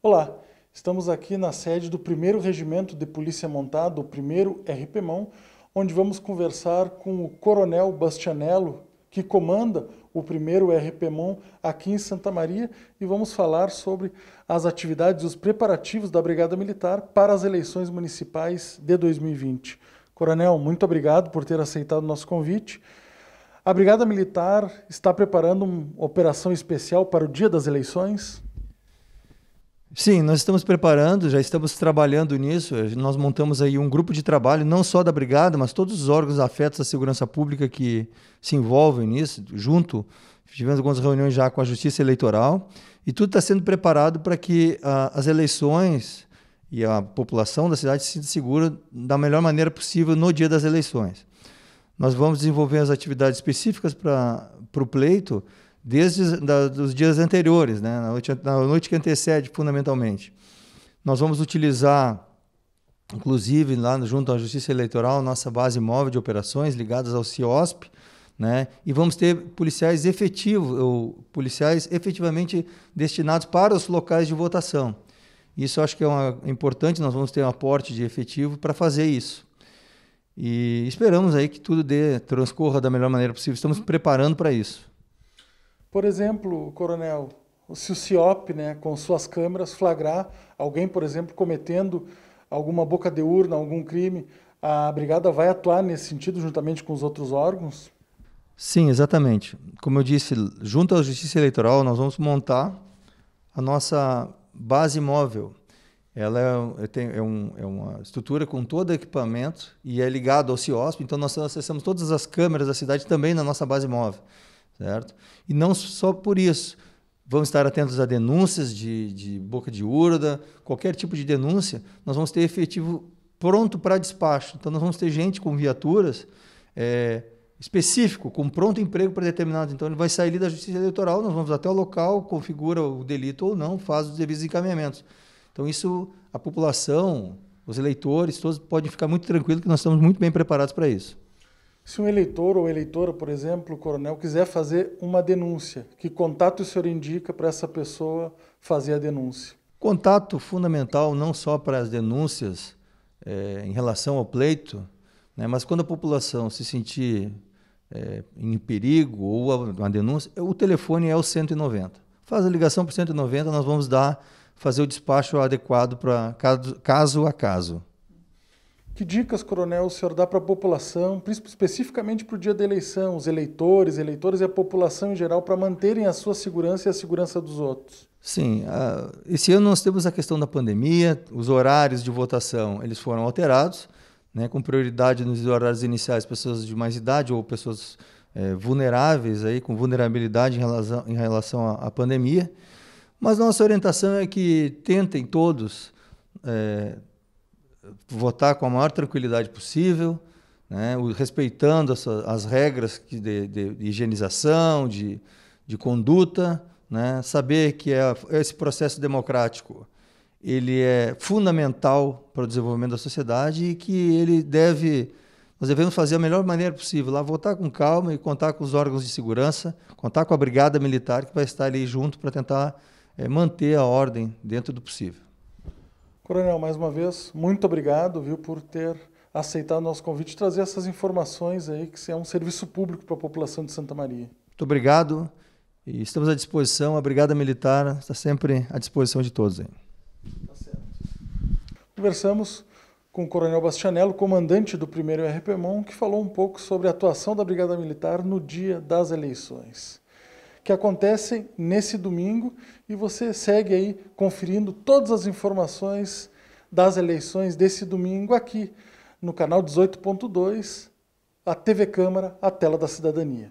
Olá, estamos aqui na sede do 1 Regimento de Polícia Montada, o 1 RPMão, onde vamos conversar com o Coronel Bastianello, que comanda o 1 RPMão aqui em Santa Maria, e vamos falar sobre as atividades e os preparativos da Brigada Militar para as eleições municipais de 2020. Coronel, muito obrigado por ter aceitado o nosso convite. A Brigada Militar está preparando uma operação especial para o dia das eleições? Sim, nós estamos preparando, já estamos trabalhando nisso. Nós montamos aí um grupo de trabalho, não só da Brigada, mas todos os órgãos afetos à segurança pública que se envolvem nisso, junto. Tivemos algumas reuniões já com a Justiça Eleitoral e tudo está sendo preparado para que uh, as eleições e a população da cidade se sinta segura da melhor maneira possível no dia das eleições. Nós vamos desenvolver as atividades específicas para o pleito desde da, os dias anteriores, né? na, noite, na noite que antecede, fundamentalmente. Nós vamos utilizar, inclusive, lá junto à Justiça Eleitoral, nossa base móvel de operações ligadas ao CIOSP, né? E vamos ter policiais efetivos, ou policiais efetivamente destinados para os locais de votação. Isso acho que é uma, importante, nós vamos ter um aporte de efetivo para fazer isso. E esperamos aí que tudo dê, transcorra da melhor maneira possível. Estamos preparando para isso. Por exemplo, coronel, se o CIOP, né, com suas câmeras, flagrar alguém, por exemplo, cometendo alguma boca de urna, algum crime, a brigada vai atuar nesse sentido juntamente com os outros órgãos? Sim, exatamente. Como eu disse, junto à Justiça Eleitoral, nós vamos montar a nossa base móvel. Ela é, é, um, é uma estrutura com todo equipamento e é ligada ao CIOSP, então nós acessamos todas as câmeras da cidade também na nossa base móvel certo? E não só por isso. Vamos estar atentos a denúncias de, de boca de urda, qualquer tipo de denúncia, nós vamos ter efetivo pronto para despacho. Então, nós vamos ter gente com viaturas é, específico, com pronto emprego para determinado. Então, ele vai sair ali da Justiça Eleitoral, nós vamos até o local, configura o delito ou não, faz os devidos encaminhamentos. Então, isso, a população, os eleitores, todos podem ficar muito tranquilos que nós estamos muito bem preparados para isso. Se um eleitor ou eleitora, por exemplo, o coronel, quiser fazer uma denúncia, que contato o senhor indica para essa pessoa fazer a denúncia? Contato fundamental não só para as denúncias é, em relação ao pleito, né, mas quando a população se sentir é, em perigo ou uma denúncia, o telefone é o 190. Faz a ligação para o 190, nós vamos dar, fazer o despacho adequado para caso, caso a caso. Que dicas, coronel, o senhor dá para a população, especificamente para o dia da eleição, os eleitores, eleitores e a população em geral, para manterem a sua segurança e a segurança dos outros? Sim, uh, esse ano nós temos a questão da pandemia, os horários de votação eles foram alterados, né, com prioridade nos horários iniciais pessoas de mais idade ou pessoas é, vulneráveis, aí, com vulnerabilidade em relação, em relação à, à pandemia. Mas nossa orientação é que tentem todos é, votar com a maior tranquilidade possível, né? respeitando as regras de, de, de, higienização, de, de conduta, né? saber que é, esse processo democrático ele é fundamental para o desenvolvimento da sociedade e que ele deve nós devemos fazer a melhor maneira possível lá votar com calma e contar com os órgãos de segurança, contar com a brigada militar que vai estar ali junto para tentar é, manter a ordem dentro do possível. Coronel, mais uma vez, muito obrigado, viu, por ter aceitado o nosso convite e trazer essas informações aí, que é um serviço público para a população de Santa Maria. Muito obrigado e estamos à disposição. A Brigada Militar está sempre à disposição de todos. Tá certo. Conversamos com o Coronel Bastianello, comandante do 1 RPMON, que falou um pouco sobre a atuação da Brigada Militar no dia das eleições que acontecem nesse domingo e você segue aí conferindo todas as informações das eleições desse domingo aqui no canal 18.2, a TV Câmara, a tela da cidadania.